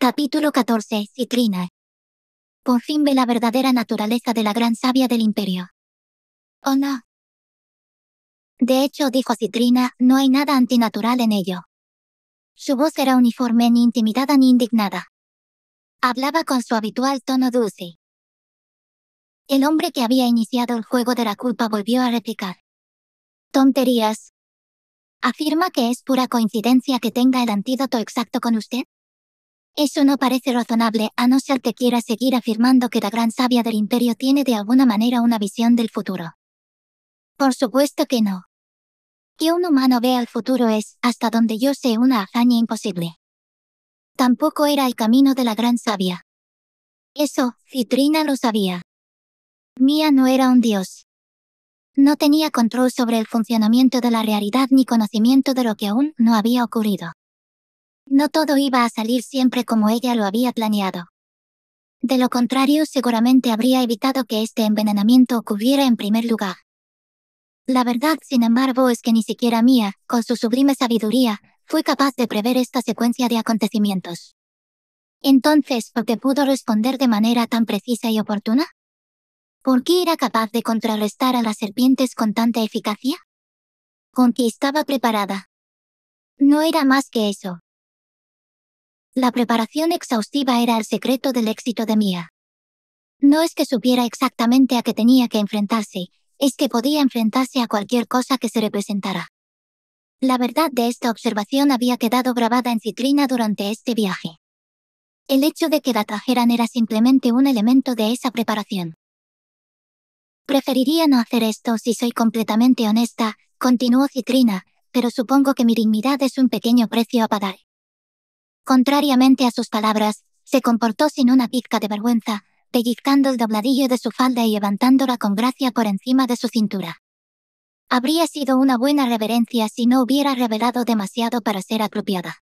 Capítulo 14. Citrina. Por fin ve la verdadera naturaleza de la gran sabia del imperio. oh, no? De hecho, dijo Citrina, no hay nada antinatural en ello. Su voz era uniforme, ni intimidada ni indignada. Hablaba con su habitual tono dulce. El hombre que había iniciado el juego de la culpa volvió a replicar. Tonterías. ¿Afirma que es pura coincidencia que tenga el antídoto exacto con usted? Eso no parece razonable a no ser que quiera seguir afirmando que la gran sabia del imperio tiene de alguna manera una visión del futuro. Por supuesto que no. Que un humano vea el futuro es, hasta donde yo sé, una hazaña imposible. Tampoco era el camino de la gran sabia. Eso, Citrina lo sabía. Mía no era un dios. No tenía control sobre el funcionamiento de la realidad ni conocimiento de lo que aún no había ocurrido. No todo iba a salir siempre como ella lo había planeado. De lo contrario, seguramente habría evitado que este envenenamiento ocurriera en primer lugar. La verdad, sin embargo, es que ni siquiera Mía, con su sublime sabiduría, fue capaz de prever esta secuencia de acontecimientos. Entonces, ¿por qué pudo responder de manera tan precisa y oportuna? ¿Por qué era capaz de contrarrestar a las serpientes con tanta eficacia? Con qué estaba preparada. No era más que eso, la preparación exhaustiva era el secreto del éxito de Mia. No es que supiera exactamente a qué tenía que enfrentarse, es que podía enfrentarse a cualquier cosa que se representara. La verdad de esta observación había quedado grabada en Citrina durante este viaje. El hecho de que la trajeran era simplemente un elemento de esa preparación. Preferiría no hacer esto si soy completamente honesta, continuó Citrina, pero supongo que mi dignidad es un pequeño precio a pagar. Contrariamente a sus palabras, se comportó sin una pizca de vergüenza, pellizcando el dobladillo de su falda y levantándola con gracia por encima de su cintura. Habría sido una buena reverencia si no hubiera revelado demasiado para ser apropiada.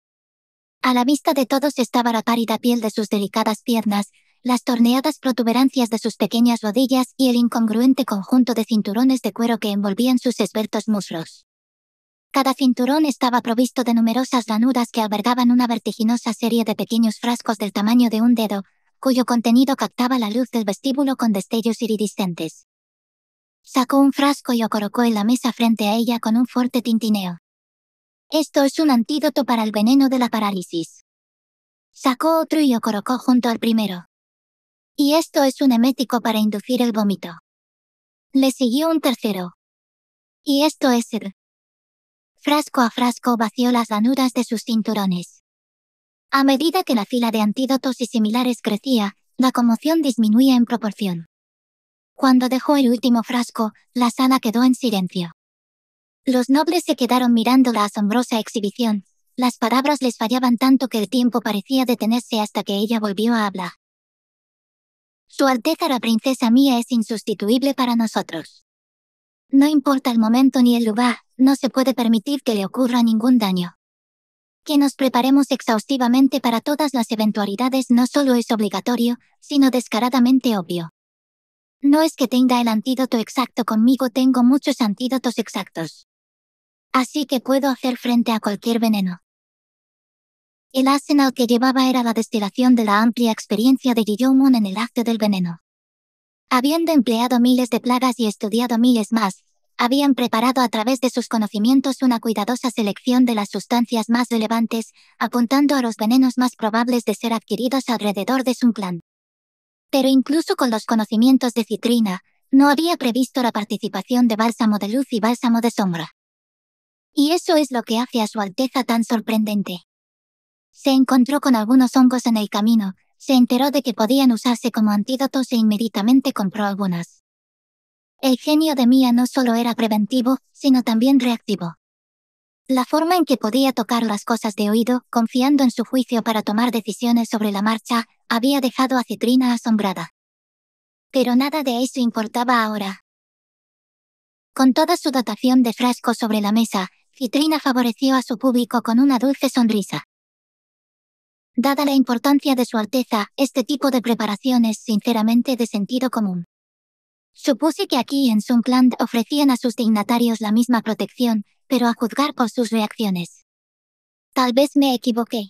A la vista de todos estaba la pálida piel de sus delicadas piernas, las torneadas protuberancias de sus pequeñas rodillas y el incongruente conjunto de cinturones de cuero que envolvían sus esbeltos muslos. Cada cinturón estaba provisto de numerosas lanudas que albergaban una vertiginosa serie de pequeños frascos del tamaño de un dedo, cuyo contenido captaba la luz del vestíbulo con destellos iridiscentes. Sacó un frasco y lo colocó en la mesa frente a ella con un fuerte tintineo. Esto es un antídoto para el veneno de la parálisis. Sacó otro y lo colocó junto al primero. Y esto es un emético para inducir el vómito. Le siguió un tercero. Y esto es el frasco a frasco vació las anudas de sus cinturones. A medida que la fila de antídotos y similares crecía, la conmoción disminuía en proporción. Cuando dejó el último frasco, la sala quedó en silencio. Los nobles se quedaron mirando la asombrosa exhibición, las palabras les fallaban tanto que el tiempo parecía detenerse hasta que ella volvió a hablar. Su Alteza la Princesa Mía es insustituible para nosotros. No importa el momento ni el lugar, no se puede permitir que le ocurra ningún daño. Que nos preparemos exhaustivamente para todas las eventualidades no solo es obligatorio, sino descaradamente obvio. No es que tenga el antídoto exacto conmigo, tengo muchos antídotos exactos. Así que puedo hacer frente a cualquier veneno. El arsenal que llevaba era la destilación de la amplia experiencia de Guillaume en el acto del veneno. Habiendo empleado miles de plagas y estudiado miles más, habían preparado a través de sus conocimientos una cuidadosa selección de las sustancias más relevantes, apuntando a los venenos más probables de ser adquiridos alrededor de su plan. Pero incluso con los conocimientos de Citrina, no había previsto la participación de bálsamo de luz y bálsamo de sombra. Y eso es lo que hace a su Alteza tan sorprendente. Se encontró con algunos hongos en el camino, se enteró de que podían usarse como antídotos e inmediatamente compró algunas. El genio de Mia no solo era preventivo, sino también reactivo. La forma en que podía tocar las cosas de oído, confiando en su juicio para tomar decisiones sobre la marcha, había dejado a Citrina asombrada. Pero nada de eso importaba ahora. Con toda su dotación de frasco sobre la mesa, Citrina favoreció a su público con una dulce sonrisa. Dada la importancia de su Alteza, este tipo de preparación es sinceramente de sentido común. Supuse que aquí en Sunkland ofrecían a sus dignatarios la misma protección, pero a juzgar por sus reacciones. Tal vez me equivoqué.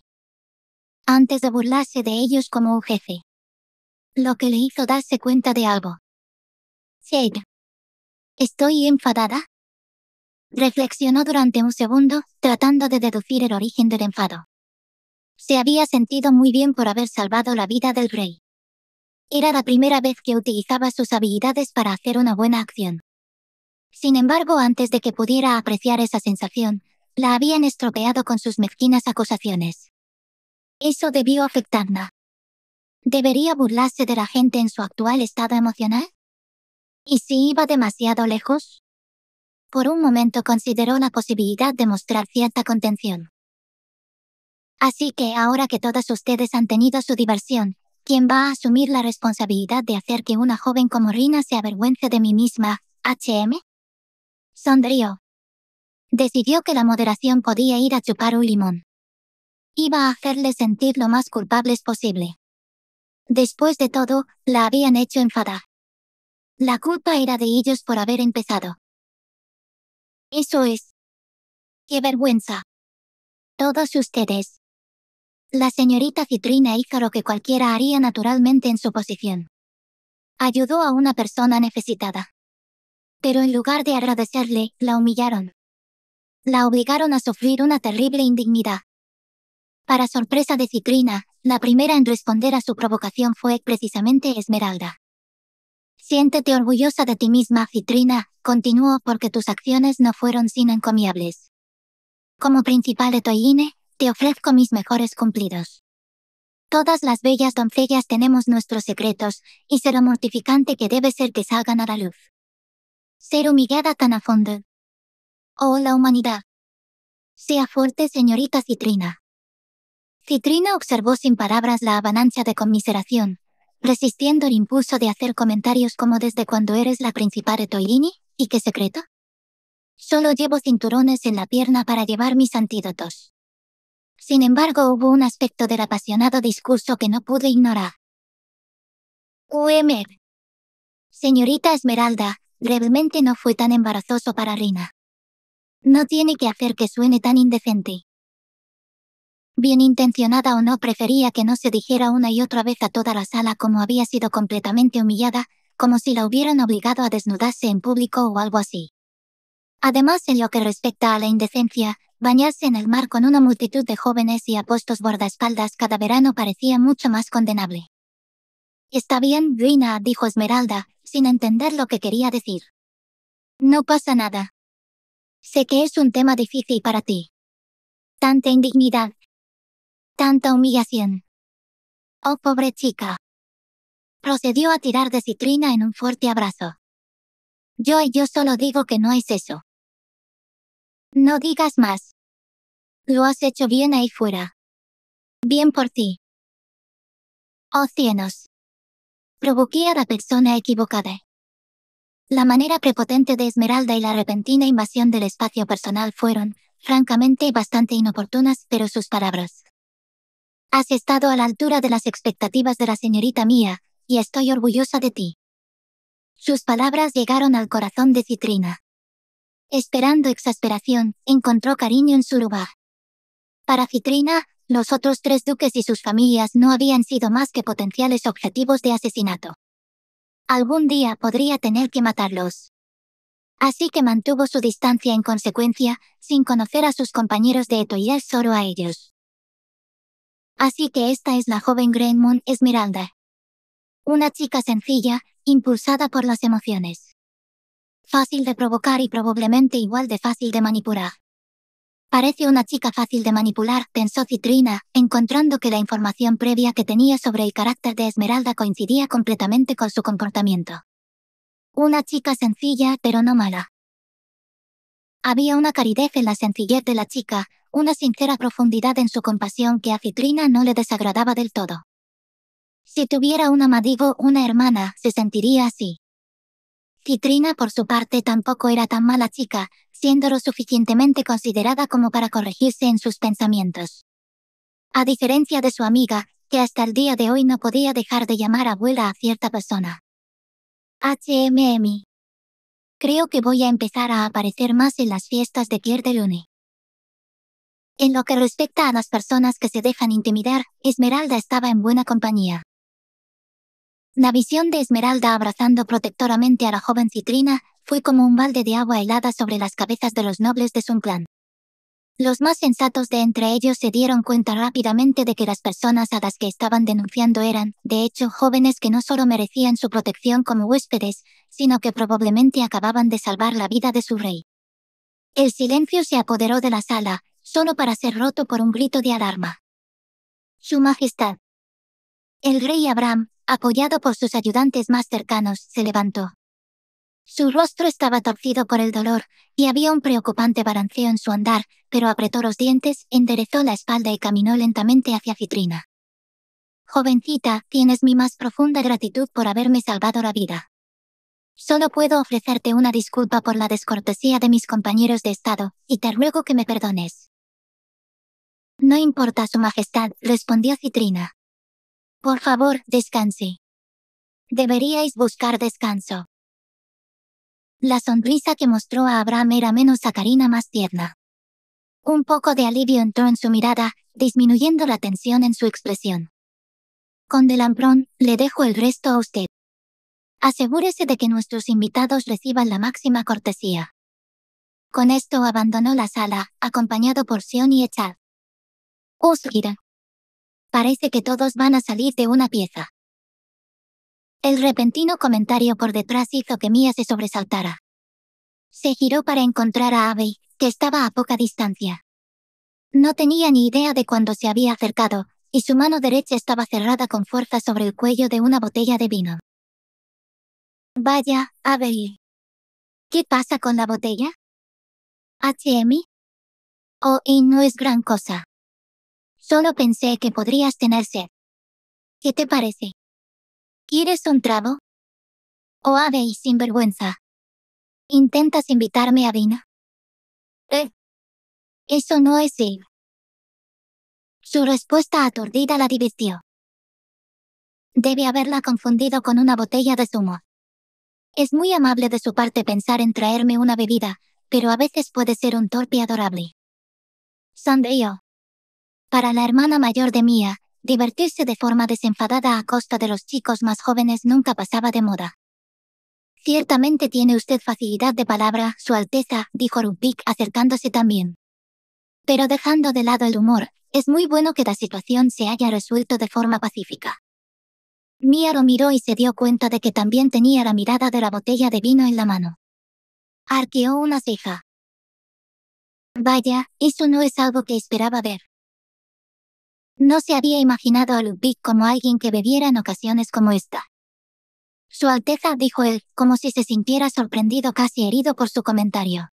Antes de burlarse de ellos como un jefe. Lo que le hizo darse cuenta de algo. Shade. ¿Estoy enfadada? Reflexionó durante un segundo, tratando de deducir el origen del enfado. Se había sentido muy bien por haber salvado la vida del rey. Era la primera vez que utilizaba sus habilidades para hacer una buena acción. Sin embargo, antes de que pudiera apreciar esa sensación, la habían estropeado con sus mezquinas acusaciones. Eso debió afectarla. ¿Debería burlarse de la gente en su actual estado emocional? ¿Y si iba demasiado lejos? Por un momento consideró la posibilidad de mostrar cierta contención. Así que ahora que todas ustedes han tenido su diversión, ¿Quién va a asumir la responsabilidad de hacer que una joven como Rina se avergüence de mí misma, HM? Sonrió. Decidió que la moderación podía ir a chupar un limón. Iba a hacerle sentir lo más culpables posible. Después de todo, la habían hecho enfadar. La culpa era de ellos por haber empezado. Eso es. ¡Qué vergüenza! Todos ustedes. La señorita Citrina hizo lo que cualquiera haría naturalmente en su posición. Ayudó a una persona necesitada. Pero en lugar de agradecerle, la humillaron. La obligaron a sufrir una terrible indignidad. Para sorpresa de Citrina, la primera en responder a su provocación fue precisamente Esmeralda. Siéntete orgullosa de ti misma, Citrina, continuó porque tus acciones no fueron sin encomiables. Como principal de Toyine, te ofrezco mis mejores cumplidos. Todas las bellas doncellas tenemos nuestros secretos, y lo mortificante que debe ser que salgan a la luz. Ser humillada tan a fondo. Oh, la humanidad. Sea fuerte, señorita Citrina. Citrina observó sin palabras la avalancha de conmiseración, resistiendo el impulso de hacer comentarios como desde cuando eres la principal de Toirini, y qué secreto. Solo llevo cinturones en la pierna para llevar mis antídotos. Sin embargo, hubo un aspecto del apasionado discurso que no pude ignorar. Uemed. Señorita Esmeralda, brevemente no fue tan embarazoso para Rina. No tiene que hacer que suene tan indecente. Bien intencionada o no, prefería que no se dijera una y otra vez a toda la sala como había sido completamente humillada, como si la hubieran obligado a desnudarse en público o algo así. Además, en lo que respecta a la indecencia, Bañarse en el mar con una multitud de jóvenes y apostos guardaespaldas cada verano parecía mucho más condenable. Está bien, Rina, dijo Esmeralda, sin entender lo que quería decir. No pasa nada. Sé que es un tema difícil para ti. Tanta indignidad. Tanta humillación. Oh, pobre chica. Procedió a tirar de citrina en un fuerte abrazo. Yo y yo solo digo que no es eso. No digas más. Lo has hecho bien ahí fuera. Bien por ti. Oh cielos. Provoqué a la persona equivocada. La manera prepotente de Esmeralda y la repentina invasión del espacio personal fueron, francamente, bastante inoportunas, pero sus palabras. Has estado a la altura de las expectativas de la señorita mía, y estoy orgullosa de ti. Sus palabras llegaron al corazón de Citrina. Esperando exasperación, encontró cariño en Surubá. Para Citrina, los otros tres duques y sus familias no habían sido más que potenciales objetivos de asesinato. Algún día podría tener que matarlos. Así que mantuvo su distancia en consecuencia, sin conocer a sus compañeros de Etoile solo a ellos. Así que esta es la joven Moon Esmeralda. Una chica sencilla, impulsada por las emociones fácil de provocar y probablemente igual de fácil de manipular. Parece una chica fácil de manipular, pensó Citrina, encontrando que la información previa que tenía sobre el carácter de Esmeralda coincidía completamente con su comportamiento. Una chica sencilla, pero no mala. Había una caridez en la sencillez de la chica, una sincera profundidad en su compasión que a Citrina no le desagradaba del todo. Si tuviera un amadigo, una hermana, se sentiría así. Citrina, por su parte, tampoco era tan mala chica, siendo lo suficientemente considerada como para corregirse en sus pensamientos. A diferencia de su amiga, que hasta el día de hoy no podía dejar de llamar abuela a cierta persona. HMM. Creo que voy a empezar a aparecer más en las fiestas de Pierre de Lune. En lo que respecta a las personas que se dejan intimidar, Esmeralda estaba en buena compañía. La visión de Esmeralda abrazando protectoramente a la joven Citrina fue como un balde de agua helada sobre las cabezas de los nobles de su clan. Los más sensatos de entre ellos se dieron cuenta rápidamente de que las personas a las que estaban denunciando eran, de hecho, jóvenes que no solo merecían su protección como huéspedes, sino que probablemente acababan de salvar la vida de su rey. El silencio se apoderó de la sala, solo para ser roto por un grito de alarma. Su Majestad. El rey Abraham, apoyado por sus ayudantes más cercanos, se levantó. Su rostro estaba torcido por el dolor, y había un preocupante balanceo en su andar, pero apretó los dientes, enderezó la espalda y caminó lentamente hacia Citrina. Jovencita, tienes mi más profunda gratitud por haberme salvado la vida. Solo puedo ofrecerte una disculpa por la descortesía de mis compañeros de Estado, y te ruego que me perdones. No importa, Su Majestad, respondió Citrina. Por favor, descanse. Deberíais buscar descanso. La sonrisa que mostró a Abraham era menos Karina más tierna. Un poco de alivio entró en su mirada, disminuyendo la tensión en su expresión. Con delambrón, le dejo el resto a usted. Asegúrese de que nuestros invitados reciban la máxima cortesía. Con esto abandonó la sala, acompañado por Sion y Echad. Usgira. Parece que todos van a salir de una pieza. El repentino comentario por detrás hizo que Mia se sobresaltara. Se giró para encontrar a Abby, que estaba a poca distancia. No tenía ni idea de cuándo se había acercado, y su mano derecha estaba cerrada con fuerza sobre el cuello de una botella de vino. Vaya, Abby. ¿Qué pasa con la botella? ¿HM? Oh, y no es gran cosa. Solo pensé que podrías tener sed. ¿Qué te parece? ¿Quieres un trago? O oh, ave y sinvergüenza. ¿Intentas invitarme a vino? Eh. Eso no es él. Su respuesta aturdida la divirtió. Debe haberla confundido con una botella de zumo. Es muy amable de su parte pensar en traerme una bebida, pero a veces puede ser un torpe adorable. yo. Para la hermana mayor de Mia, divertirse de forma desenfadada a costa de los chicos más jóvenes nunca pasaba de moda. Ciertamente tiene usted facilidad de palabra, Su Alteza, dijo Rubik acercándose también. Pero dejando de lado el humor, es muy bueno que la situación se haya resuelto de forma pacífica. Mia lo miró y se dio cuenta de que también tenía la mirada de la botella de vino en la mano. Arqueó una ceja. Vaya, eso no es algo que esperaba ver. No se había imaginado a Ludwig como alguien que bebiera en ocasiones como esta. Su Alteza, dijo él, como si se sintiera sorprendido casi herido por su comentario.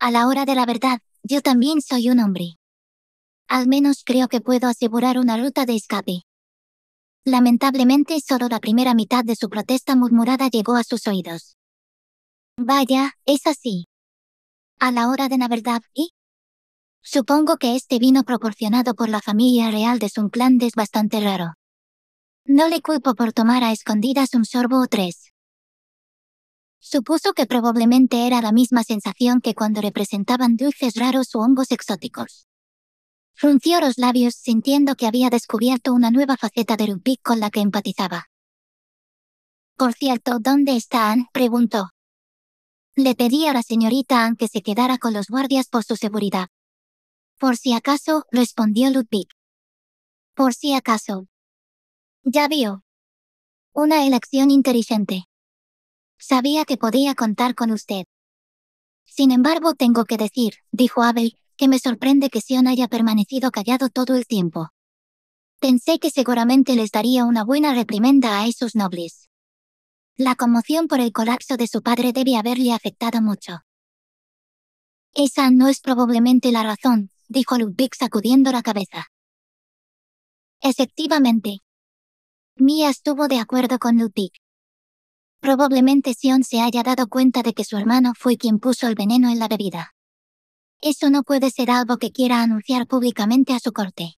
A la hora de la verdad, yo también soy un hombre. Al menos creo que puedo asegurar una ruta de escape. Lamentablemente solo la primera mitad de su protesta murmurada llegó a sus oídos. Vaya, es así. A la hora de la verdad, ¿y? Supongo que este vino proporcionado por la familia real de Clan es bastante raro. No le culpo por tomar a escondidas un sorbo o tres. Supuso que probablemente era la misma sensación que cuando representaban dulces raros o hongos exóticos. Frunció los labios sintiendo que había descubierto una nueva faceta de Rupik con la que empatizaba. Por cierto, ¿dónde está Anne? preguntó. Le pedí a la señorita Anne que se quedara con los guardias por su seguridad. Por si acaso, respondió Ludwig. Por si acaso. Ya vio. Una elección inteligente. Sabía que podía contar con usted. Sin embargo, tengo que decir, dijo Abel, que me sorprende que Sion haya permanecido callado todo el tiempo. Pensé que seguramente les daría una buena reprimenda a esos nobles. La conmoción por el colapso de su padre debe haberle afectado mucho. Esa no es probablemente la razón, dijo Ludwig sacudiendo la cabeza. Efectivamente. Mia estuvo de acuerdo con Ludwig. Probablemente Sion se haya dado cuenta de que su hermano fue quien puso el veneno en la bebida. Eso no puede ser algo que quiera anunciar públicamente a su corte.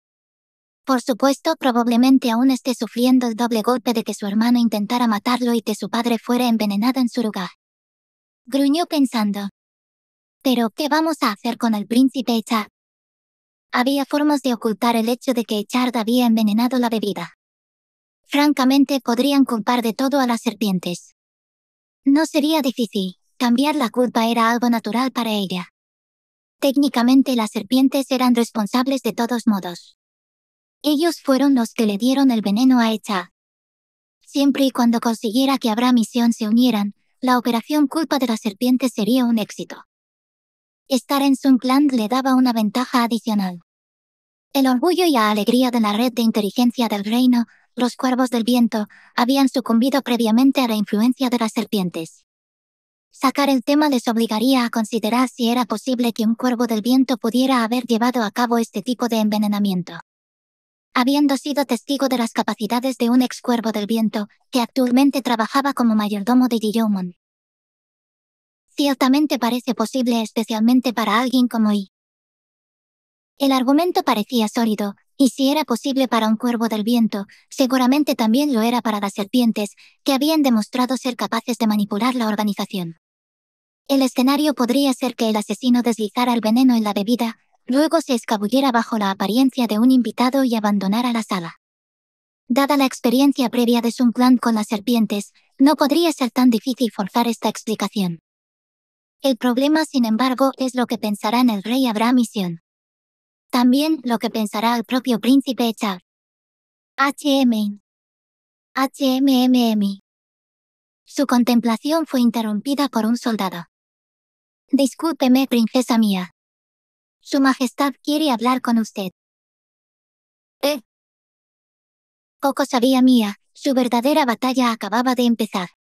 Por supuesto, probablemente aún esté sufriendo el doble golpe de que su hermano intentara matarlo y que su padre fuera envenenado en su lugar. Gruñó pensando. Pero, ¿qué vamos a hacer con el príncipe había formas de ocultar el hecho de que Echard había envenenado la bebida. Francamente, podrían culpar de todo a las serpientes. No sería difícil, cambiar la culpa era algo natural para ella. Técnicamente las serpientes eran responsables de todos modos. Ellos fueron los que le dieron el veneno a Echard. Siempre y cuando consiguiera que Abraham y se unieran, la operación culpa de las serpientes sería un éxito estar en Sunkland le daba una ventaja adicional. El orgullo y la alegría de la red de inteligencia del reino, los cuervos del viento, habían sucumbido previamente a la influencia de las serpientes. Sacar el tema les obligaría a considerar si era posible que un cuervo del viento pudiera haber llevado a cabo este tipo de envenenamiento. Habiendo sido testigo de las capacidades de un ex cuervo del viento, que actualmente trabajaba como mayordomo de Dijomond. Ciertamente parece posible especialmente para alguien como I. El argumento parecía sólido, y si era posible para un cuervo del viento, seguramente también lo era para las serpientes, que habían demostrado ser capaces de manipular la organización. El escenario podría ser que el asesino deslizara el veneno en la bebida, luego se escabullera bajo la apariencia de un invitado y abandonara la sala. Dada la experiencia previa de Sun Clan con las serpientes, no podría ser tan difícil forzar esta explicación. El problema, sin embargo, es lo que pensarán el rey Abraham y Sion. También lo que pensará el propio príncipe Echar. HM. HMMM. Su contemplación fue interrumpida por un soldado. Discúlpeme, princesa mía. Su Majestad quiere hablar con usted. ¿Eh? Poco sabía mía, su verdadera batalla acababa de empezar.